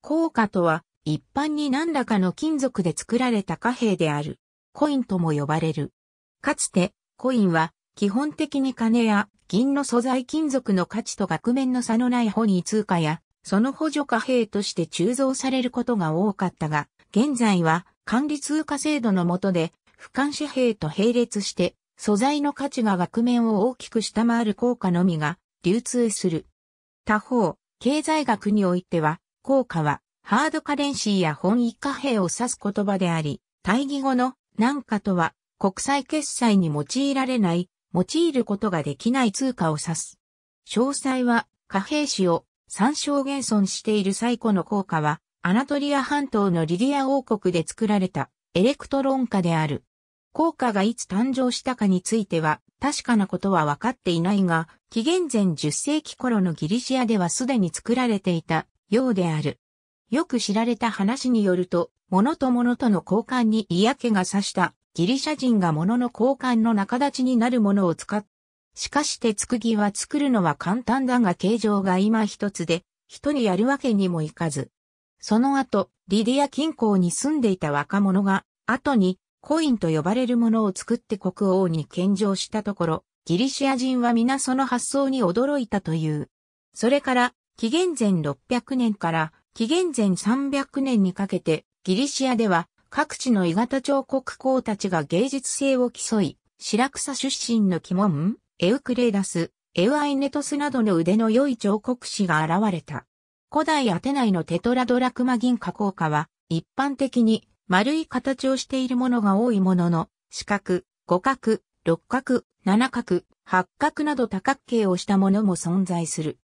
硬貨とは、一般に何らかの金属で作られた貨幣である。コインとも呼ばれる。かつて、コインは、基本的に金や銀の素材金属の価値と額面の差のないホニー通貨や、その補助貨幣として鋳造されることが多かったが、現在は管理通貨制度の下で、俯瞰紙幣と並列して、素材の価値が額面を大きく下回る効果のみが流通する。他方、経済学においては、効果は、ハードカレンシーや本位貨幣を指す言葉であり、対義語の難かとは、国際決済に用いられない、用いることができない通貨を指す。詳細は、貨幣史を参照現存している最古の効果は、アナトリア半島のリリア王国で作られたエレクトロン化である。効果がいつ誕生したかについては確かなことは分かっていないが、紀元前10世紀頃のギリシアではすでに作られていたようである。よく知られた話によると、物と物との交換に嫌気がさしたギリシャ人が物の交換の仲立ちになるものを使っしかしてつくぎは作るのは簡単だが形状が今一つで、人にやるわけにもいかず。その後、リディア近郊に住んでいた若者が、後にコインと呼ばれるものを作って国王に献上したところ、ギリシア人は皆その発想に驚いたという。それから紀元前600年から紀元前300年にかけてギリシアでは各地の伊型彫刻工たちが芸術性を競い、シラクサ出身のキモン、エウクレイダス、エワイネトスなどの腕の良い彫刻師が現れた。古代アテナイのテトラドラクマ銀加工化は、一般的に丸い形をしているものが多いものの、四角、五角、六角、七角、八角など多角形をしたものも存在する。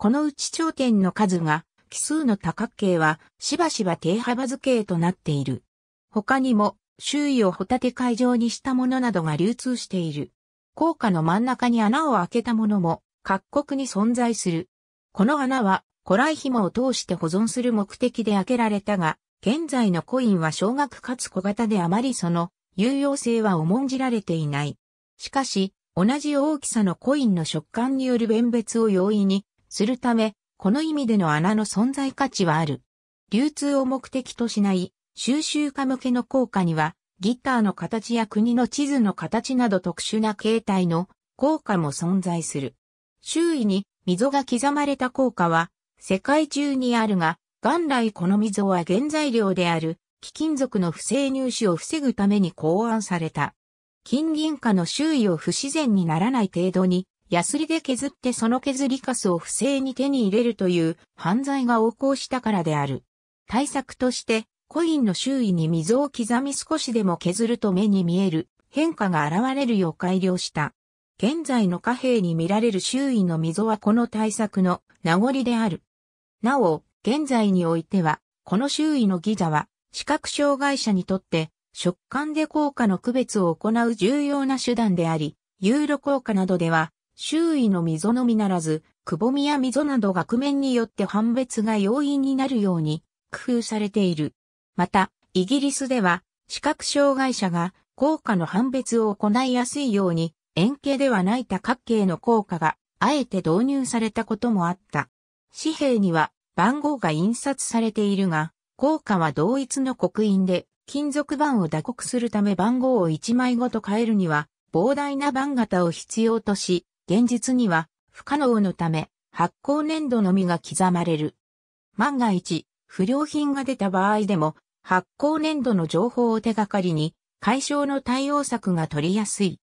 このうち頂点の数が奇数の多角形はしばしば低幅図形となっている。他にも周囲をホタテ会場にしたものなどが流通している。高架の真ん中に穴を開けたものも各国に存在する。この穴は古来紐を通して保存する目的で開けられたが、現在のコインは少額かつ小型であまりその有用性は重んじられていない。しかし、同じ大きさのコインの食感による弁別を容易にするため、この意味での穴の存在価値はある。流通を目的としない収集家向けの効果には、ギターの形や国の地図の形など特殊な形態の効果も存在する。周囲に溝が刻まれた効果は世界中にあるが、元来この溝は原材料である貴金属の不正入手を防ぐために考案された。金銀貨の周囲を不自然にならない程度にヤスリで削ってその削りカスを不正に手に入れるという犯罪が横行したからである。対策として、コインの周囲に溝を刻み少しでも削ると目に見える変化が現れるよう改良した。現在の貨幣に見られる周囲の溝はこの対策の名残である。なお、現在においては、この周囲のギザは、視覚障害者にとって、触感で効果の区別を行う重要な手段であり、ユーロ効果などでは、周囲の溝のみならず、くぼみや溝など額面によって判別が容易になるように工夫されている。また、イギリスでは、視覚障害者が効果の判別を行いやすいように、円形ではない多角形の効果があえて導入されたこともあった。紙幣には番号が印刷されているが、効果は同一の刻印で、金属板を打刻するため番号を1枚ごと変えるには、膨大な番型を必要とし、現実には不可能のため発行年度のみが刻まれる。万が一、不良品が出た場合でも発行年度の情報を手がかりに解消の対応策が取りやすい。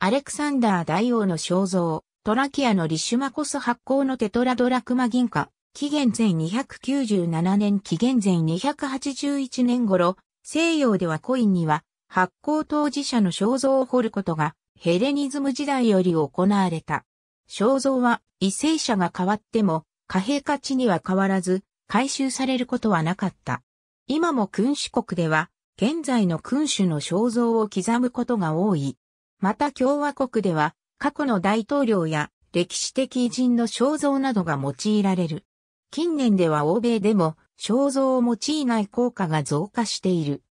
アレクサンダー大王の肖像、トラキアのリシュマコス発行のテトラドラクマ銀貨、紀元前297年紀元前281年頃、西洋ではコインには発行当事者の肖像を彫ることがヘレニズム時代より行われた。肖像は、為政者が変わっても、貨幣価値には変わらず、回収されることはなかった。今も君主国では、現在の君主の肖像を刻むことが多い。また共和国では、過去の大統領や歴史的偉人の肖像などが用いられる。近年では欧米でも肖像を用いない効果が増加している。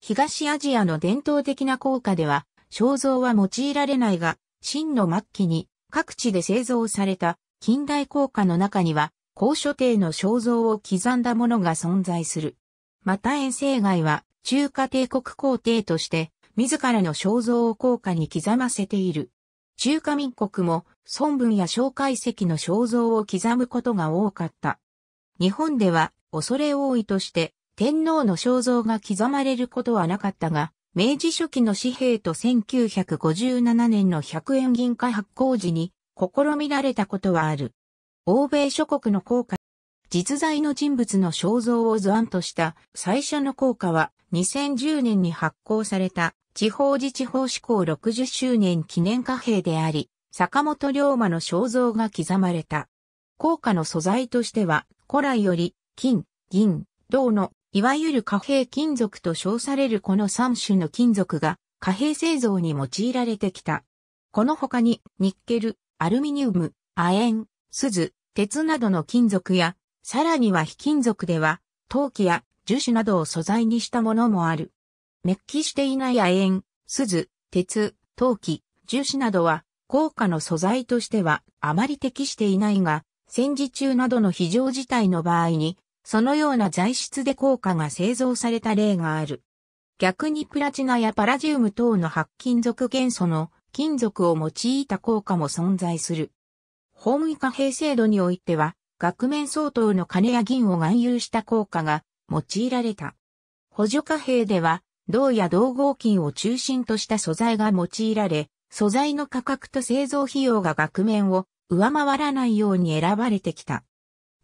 東アジアの伝統的な効果では、肖像は用いられないが、真の末期に各地で製造された近代硬貨の中には、高所定の肖像を刻んだものが存在する。また遠征外は中華帝国皇帝として自らの肖像を硬貨に刻ませている。中華民国も孫文や蒋介石の肖像を刻むことが多かった。日本では恐れ多いとして天皇の肖像が刻まれることはなかったが、明治初期の紙幣と1957年の100円銀貨発行時に試みられたことはある。欧米諸国の効果、実在の人物の肖像を図案とした最初の効果は2010年に発行された地方自治法施行60周年記念貨幣であり、坂本龍馬の肖像が刻まれた。効果の素材としては古来より金、銀、銅のいわゆる貨幣金属と称されるこの3種の金属が貨幣製造に用いられてきた。この他にニッケル、アルミニウム、亜鉛、鈴、鉄などの金属や、さらには非金属では、陶器や樹脂などを素材にしたものもある。メッキしていない亜鉛、鈴、鉄、陶器、樹脂などは、高価の素材としてはあまり適していないが、戦時中などの非常事態の場合にそのような材質で硬貨が製造された例がある。逆にプラチナやパラジウム等の白金属元素の金属を用いた硬貨も存在する。法務貨幣制度においては、額面相当の金や銀を含有した硬貨が用いられた。補助貨幣では、銅や銅合金を中心とした素材が用いられ、素材の価格と製造費用が額面を上回らないように選ばれてきた。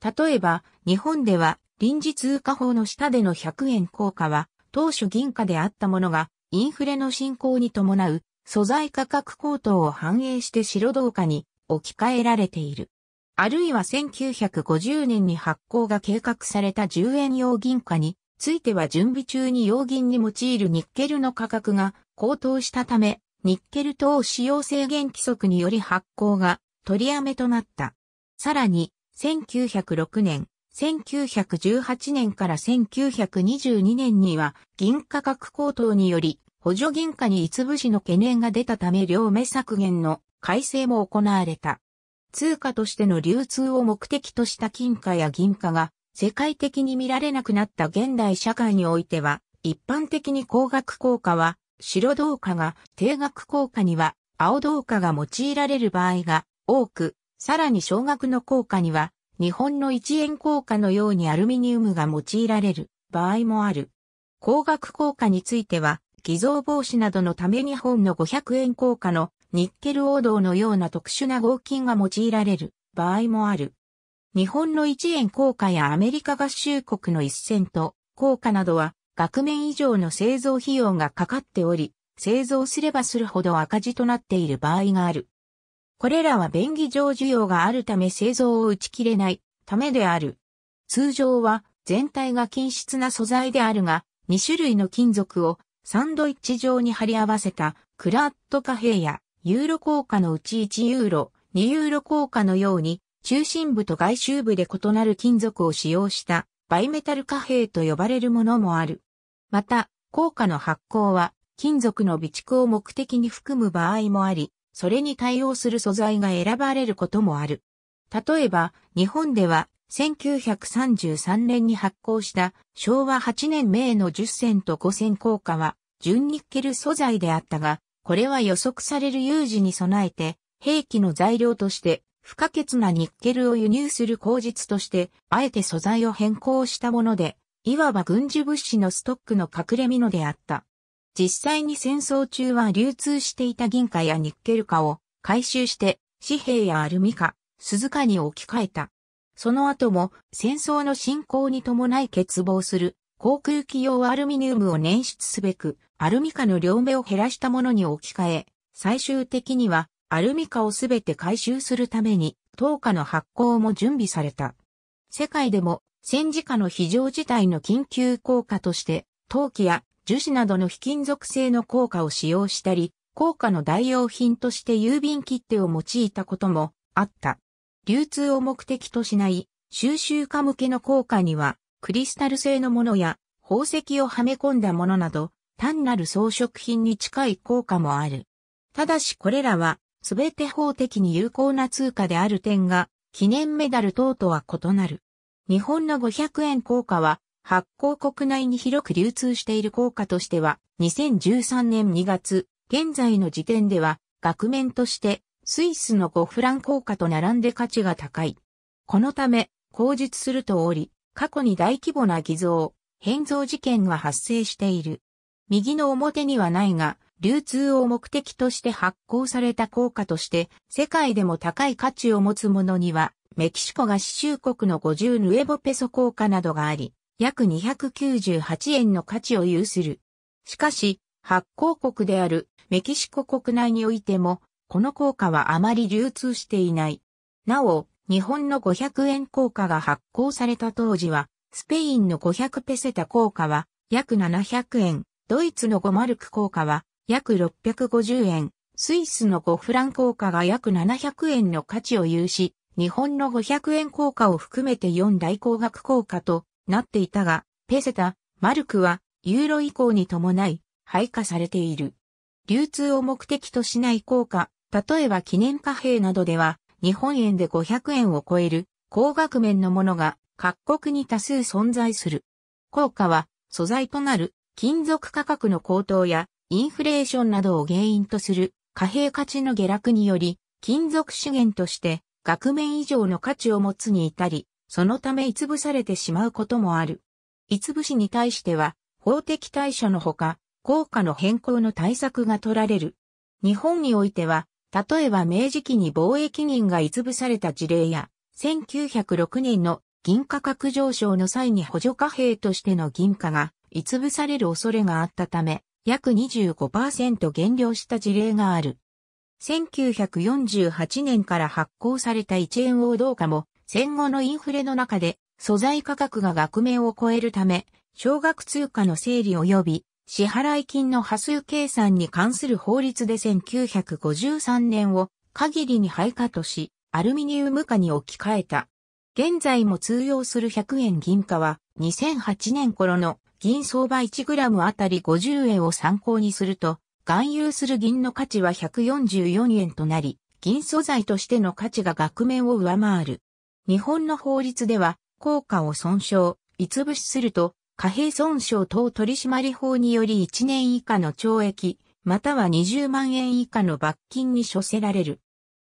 例えば、日本では臨時通貨法の下での100円硬貨は、当初銀貨であったものが、インフレの進行に伴う素材価格高騰を反映して白銅貨に置き換えられている。あるいは1950年に発行が計画された10円用銀貨については準備中に用銀に用いるニッケルの価格が高騰したため、ニッケル等使用制限規則により発行が取りやめとなった。さらに、1906年、1918年から1922年には銀価格高騰により補助銀貨に一部しの懸念が出たため両目削減の改正も行われた。通貨としての流通を目的とした金貨や銀貨が世界的に見られなくなった現代社会においては一般的に高額効果は白銅貨が低額効果には青銅貨が用いられる場合が多くさらに少額の硬貨には、日本の1円硬貨のようにアルミニウムが用いられる場合もある。高額硬貨については、偽造防止などのため日本の500円硬貨のニッケル王道のような特殊な合金が用いられる場合もある。日本の1円硬貨やアメリカ合衆国の1セント硬貨などは額面以上の製造費用がかかっており、製造すればするほど赤字となっている場合がある。これらは便宜上需要があるため製造を打ち切れないためである。通常は全体が均質な素材であるが、2種類の金属をサンドイッチ状に貼り合わせたクラット貨幣やユーロ硬貨のうち1ユーロ、2ユーロ硬貨のように中心部と外周部で異なる金属を使用したバイメタル貨幣と呼ばれるものもある。また、硬貨の発行は金属の備蓄を目的に含む場合もあり、それに対応する素材が選ばれることもある。例えば、日本では、1933年に発行した昭和8年名の10銭と5銭硬貨は、純ニッケル素材であったが、これは予測される有事に備えて、兵器の材料として不可欠なニッケルを輸入する口実として、あえて素材を変更したもので、いわば軍事物資のストックの隠れのであった。実際に戦争中は流通していた銀貨やニッケル貨を回収して紙幣やアルミ貨、鈴貨に置き換えた。その後も戦争の進行に伴い欠乏する航空機用アルミニウムを捻出すべくアルミ貨の両目を減らしたものに置き換え、最終的にはアルミ貨をすべて回収するために等価の発行も準備された。世界でも戦時下の非常事態の緊急効果として、陶器や樹脂などの非金属製の硬貨を使用したり、硬貨の代用品として郵便切手を用いたこともあった。流通を目的としない収集家向けの硬貨には、クリスタル製のものや宝石をはめ込んだものなど、単なる装飾品に近い効果もある。ただしこれらは、すべて法的に有効な通貨である点が、記念メダル等とは異なる。日本の500円硬貨は、発行国内に広く流通している効果としては、2013年2月、現在の時点では、額面として、スイスの5フラン効果と並んで価値が高い。このため、口述するとおり、過去に大規模な偽造、変造事件が発生している。右の表にはないが、流通を目的として発行された効果として、世界でも高い価値を持つものには、メキシコが支州国の50ヌエボペソ効果などがあり、約298円の価値を有する。しかし、発行国であるメキシコ国内においても、この硬貨はあまり流通していない。なお、日本の500円硬貨が発行された当時は、スペインの500ペセタ硬貨は約700円、ドイツの5マルク硬貨は約650円、スイスの5フラン硬貨が約700円の価値を有し、日本の500円硬貨を含めて4大工学硬貨となっていたが、ペセタ、マルクはユーロ以降に伴い廃下されている。流通を目的としない効果、例えば記念貨幣などでは日本円で500円を超える高額面のものが各国に多数存在する。効果は素材となる金属価格の高騰やインフレーションなどを原因とする貨幣価値の下落により金属資源として額面以上の価値を持つに至り、そのためいつぶされてしまうこともある。いつぶしに対しては、法的対処のほか、効果の変更の対策が取られる。日本においては、例えば明治期に貿易人がいつぶされた事例や、1906年の銀価格上昇の際に補助貨幣としての銀貨が、いつぶされる恐れがあったため、約25%減量した事例がある。1948年から発行された一円王道貨も戦後のインフレの中で素材価格が額面を超えるため、小額通貨の整理及び支払金の波数計算に関する法律で1953年を限りに廃価とし、アルミニウム化に置き換えた。現在も通用する100円銀貨は2008年頃の銀相場 1g あたり50円を参考にすると、含有する銀の価値は144円となり、銀素材としての価値が額面を上回る。日本の法律では、効果を損傷、逸物すると、貨幣損傷等取締法により1年以下の懲役、または20万円以下の罰金に処せられる。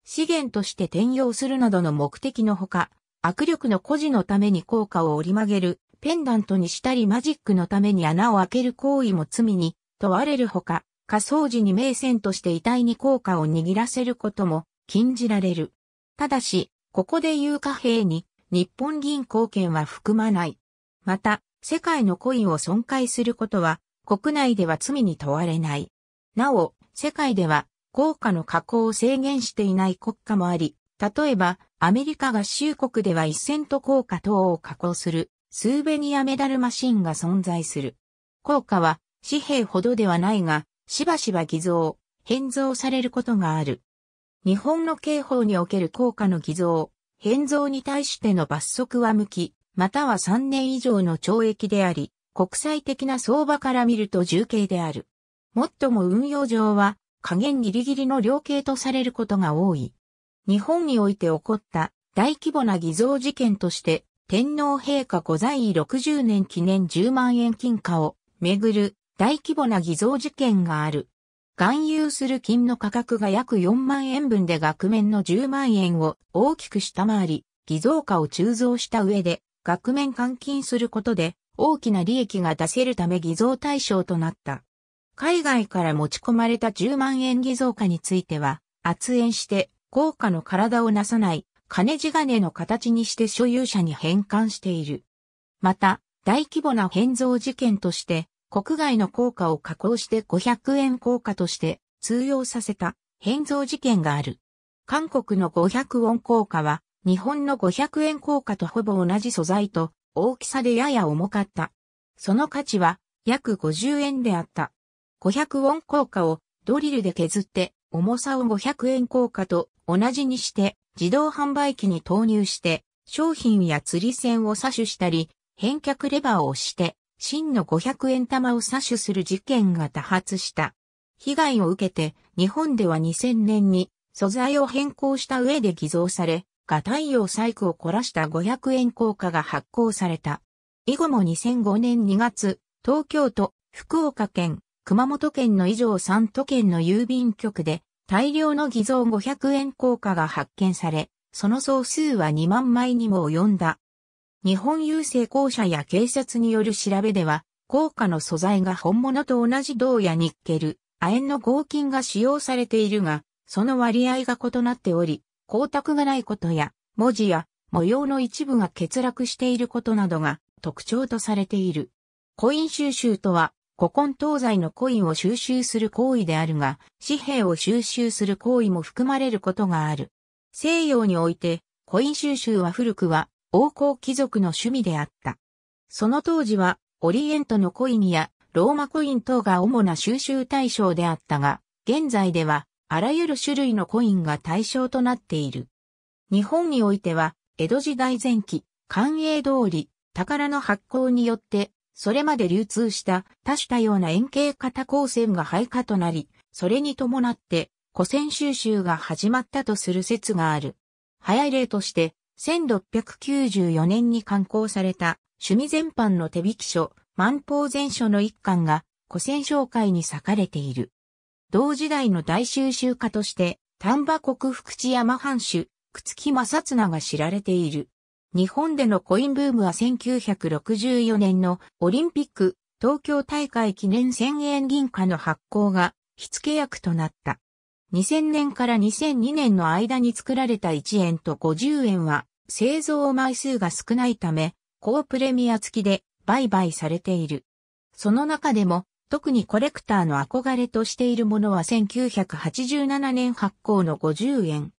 資源として転用するなどの目的のほか、握力の孤児のために効果を折り曲げる、ペンダントにしたりマジックのために穴を開ける行為も罪に問われるほか、仮想時に名船として遺体に効果を握らせることも禁じられる。ただし、ここで言う貨幣に日本銀行券は含まない。また、世界のコインを損壊することは国内では罪に問われない。なお、世界では硬貨の加工を制限していない国家もあり、例えばアメリカ合衆国では1セント硬貨等を加工するスーベニアメダルマシンが存在する。硬貨は紙幣ほどではないが、しばしば偽造、変造されることがある。日本の刑法における効果の偽造、変造に対しての罰則は向き、または3年以上の懲役であり、国際的な相場から見ると重刑である。もっとも運用上は、加減ギリギリの量刑とされることが多い。日本において起こった大規模な偽造事件として、天皇陛下御在位60年記念10万円金貨をめぐる大規模な偽造事件がある。含有する金の価格が約4万円分で額面の10万円を大きく下回り、偽造化を鋳造した上で、額面換金することで、大きな利益が出せるため偽造対象となった。海外から持ち込まれた10万円偽造化については、圧縁して、効果の体をなさない、金地金の形にして所有者に返還している。また、大規模な変造事件として、国外の硬貨を加工して500円硬貨として通用させた変造事件がある。韓国の500ウォン硬貨は日本の500円硬貨とほぼ同じ素材と大きさでやや重かった。その価値は約50円であった。500ウォン硬貨をドリルで削って重さを500円硬貨と同じにして自動販売機に投入して商品や釣り線を左取したり返却レバーを押して真の500円玉を詐取する事件が多発した。被害を受けて、日本では2000年に素材を変更した上で偽造され、が太陽細工を凝らした500円硬貨が発行された。以後も2005年2月、東京都、福岡県、熊本県の以上3都県の郵便局で大量の偽造500円硬貨が発見され、その総数は2万枚にも及んだ。日本郵政公社や警察による調べでは、硬貨の素材が本物と同じ銅やニッケル、亜鉛の合金が使用されているが、その割合が異なっており、光沢がないことや、文字や模様の一部が欠落していることなどが特徴とされている。コイン収集とは、古今東西のコインを収集する行為であるが、紙幣を収集する行為も含まれることがある。西洋において、コイン収集は古くは王侯貴族の趣味であった。その当時は、オリエントのコインやローマコイン等が主な収集対象であったが、現在では、あらゆる種類のコインが対象となっている。日本においては、江戸時代前期、官営通り、宝の発行によって、それまで流通した多種多様な円形型光線が廃下となり、それに伴って古線収集が始まったとする説がある。早い例として、1694年に刊行された趣味全般の手引き書、万宝全書の一巻が古戦紹介に裂かれている。同時代の大収集家として、丹波国福知山藩主、朽木正綱が知られている。日本でのコインブームは1964年のオリンピック東京大会記念1000円銀貨の発行が火付け役となった。2000年から2002年の間に作られた1円と50円は製造枚数が少ないため、高プレミア付きで売買されている。その中でも、特にコレクターの憧れとしているものは1987年発行の50円。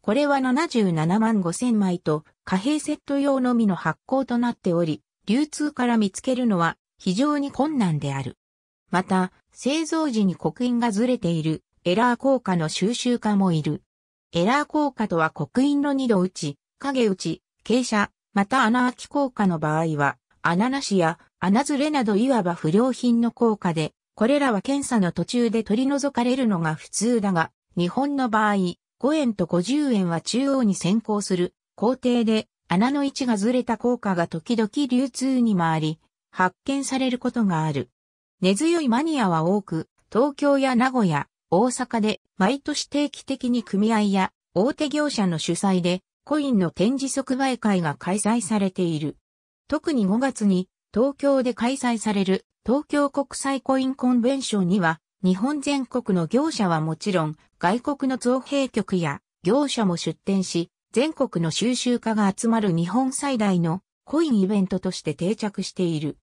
これは77万5千枚と貨幣セット用のみの発行となっており、流通から見つけるのは非常に困難である。また、製造時に刻印がずれているエラー効果の収集家もいる。エラー効果とは刻印の2度打ち、影打ち、傾斜、また穴開き効果の場合は、穴なしや穴ずれなどいわば不良品の効果で、これらは検査の途中で取り除かれるのが普通だが、日本の場合、5円と50円は中央に先行する工程で穴の位置がずれた効果が時々流通に回り、発見されることがある。根強いマニアは多く、東京や名古屋、大阪で毎年定期的に組合や大手業者の主催でコインの展示即売会が開催されている。特に5月に東京で開催される東京国際コインコンベンションには日本全国の業者はもちろん外国の造幣局や業者も出展し全国の収集家が集まる日本最大のコインイベントとして定着している。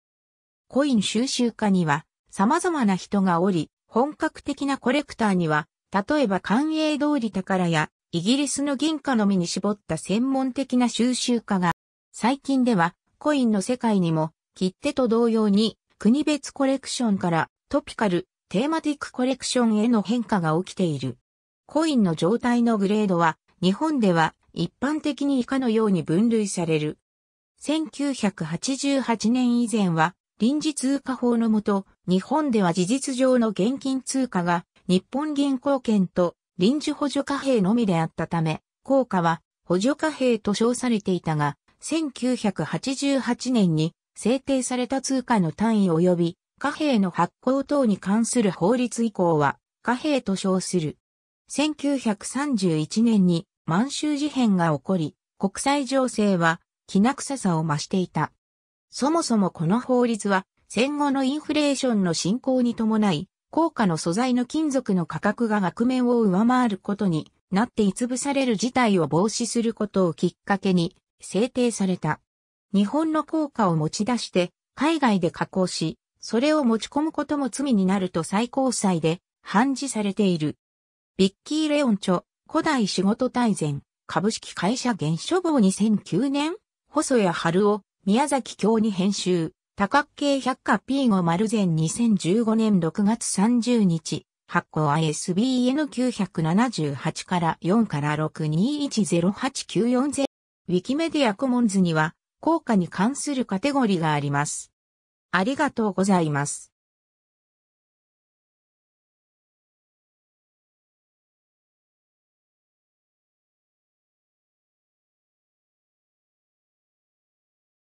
コイン収集家には様々な人がおり、本格的なコレクターには、例えば官営通り宝やイギリスの銀貨のみに絞った専門的な収集家が、最近ではコインの世界にも切手と同様に国別コレクションからトピカル、テーマティックコレクションへの変化が起きている。コインの状態のグレードは日本では一般的に以下のように分類される。1988年以前は臨時通貨法のもと、日本では事実上の現金通貨が日本銀行券と臨時補助貨幣のみであったため、効果は補助貨幣と称されていたが、1988年に制定された通貨の単位及び貨幣の発行等に関する法律以降は貨幣と称する。1931年に満州事変が起こり、国際情勢はきな臭さを増していた。そもそもこの法律は、戦後のインフレーションの進行に伴い、高価の素材の金属の価格が額面を上回ることになっていつぶされる事態を防止することをきっかけに制定された。日本の硬貨を持ち出して海外で加工し、それを持ち込むことも罪になると最高裁で判事されている。ビッキー・レオン著、古代仕事大全、株式会社原処房2009年、細谷春夫、宮崎京に編集、多角形百科 P5 丸前2015年6月30日、発行 ISBN978 から4から6210894ウィキメディアコモンズには、効果に関するカテゴリがあります。ありがとうございます。